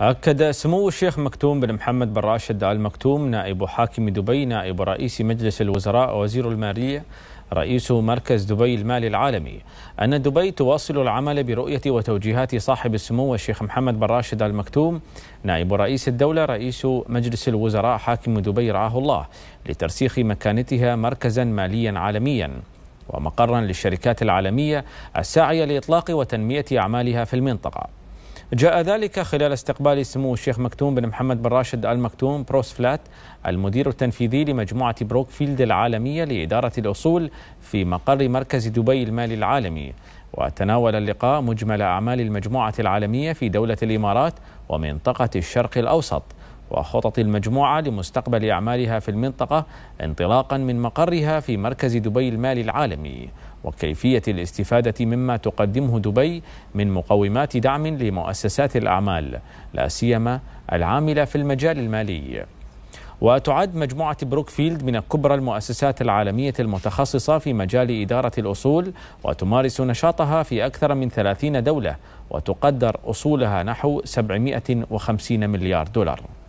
أكد سمو الشيخ مكتوم بن محمد بن راشد آل مكتوم نائب حاكم دبي نائب رئيس مجلس الوزراء وزير المالية رئيس مركز دبي المالي العالمي أن دبي تواصل العمل برؤية وتوجيهات صاحب السمو الشيخ محمد بن راشد آل مكتوم نائب رئيس الدولة رئيس مجلس الوزراء حاكم دبي رعاه الله لترسيخ مكانتها مركزا ماليا عالميا ومقرا للشركات العالمية الساعية لإطلاق وتنمية أعمالها في المنطقة جاء ذلك خلال استقبال سمو الشيخ مكتوم بن محمد بن راشد آل مكتوم بروس فلات المدير التنفيذي لمجموعة بروكفيلد العالمية لإدارة الأصول في مقر مركز دبي المالي العالمي وتناول اللقاء مجمل أعمال المجموعة العالمية في دولة الإمارات ومنطقة الشرق الأوسط وخطط المجموعة لمستقبل أعمالها في المنطقة انطلاقا من مقرها في مركز دبي المالي العالمي وكيفية الاستفادة مما تقدمه دبي من مقومات دعم لمؤسسات الأعمال لا سيما العاملة في المجال المالي وتعد مجموعة بروكفيلد من كبرى المؤسسات العالمية المتخصصة في مجال إدارة الأصول وتمارس نشاطها في أكثر من 30 دولة وتقدر أصولها نحو 750 مليار دولار